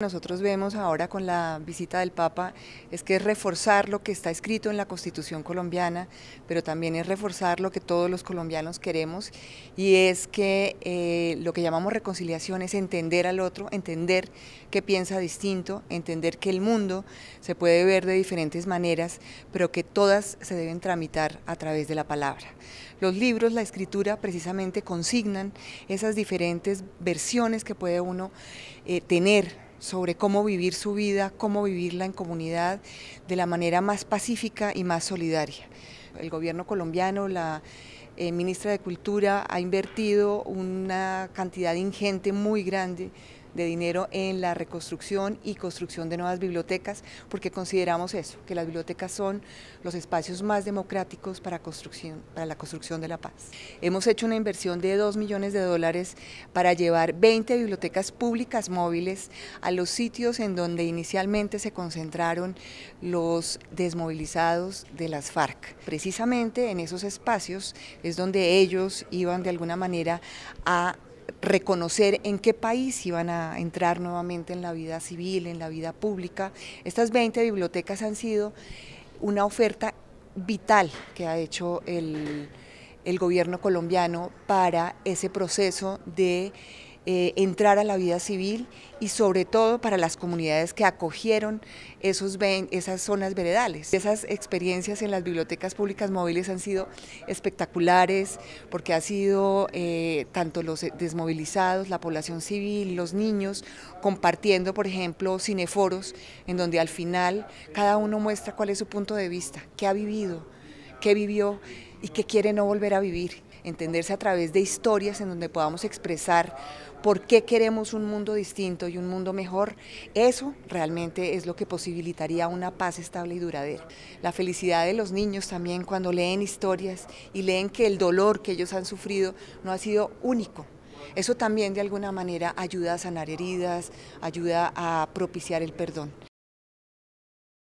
Nosotros vemos ahora con la visita del Papa es que es reforzar lo que está escrito en la Constitución colombiana, pero también es reforzar lo que todos los colombianos queremos y es que eh, lo que llamamos reconciliación es entender al otro, entender que piensa distinto, entender que el mundo se puede ver de diferentes maneras, pero que todas se deben tramitar a través de la palabra. Los libros, la escritura precisamente consignan esas diferentes versiones que puede uno eh, tener sobre cómo vivir su vida, cómo vivirla en comunidad de la manera más pacífica y más solidaria. El gobierno colombiano, la eh, ministra de Cultura, ha invertido una cantidad ingente muy grande de dinero en la reconstrucción y construcción de nuevas bibliotecas, porque consideramos eso, que las bibliotecas son los espacios más democráticos para, construcción, para la construcción de la paz. Hemos hecho una inversión de 2 millones de dólares para llevar 20 bibliotecas públicas móviles a los sitios en donde inicialmente se concentraron los desmovilizados de las FARC. Precisamente en esos espacios es donde ellos iban de alguna manera a reconocer en qué país iban a entrar nuevamente en la vida civil, en la vida pública. Estas 20 bibliotecas han sido una oferta vital que ha hecho el, el gobierno colombiano para ese proceso de eh, entrar a la vida civil y sobre todo para las comunidades que acogieron esos, esas zonas veredales. Esas experiencias en las bibliotecas públicas móviles han sido espectaculares porque ha sido eh, tanto los desmovilizados, la población civil, los niños, compartiendo por ejemplo cineforos en donde al final cada uno muestra cuál es su punto de vista, qué ha vivido, qué vivió y que quiere no volver a vivir, entenderse a través de historias en donde podamos expresar por qué queremos un mundo distinto y un mundo mejor, eso realmente es lo que posibilitaría una paz estable y duradera. La felicidad de los niños también cuando leen historias y leen que el dolor que ellos han sufrido no ha sido único. Eso también de alguna manera ayuda a sanar heridas, ayuda a propiciar el perdón.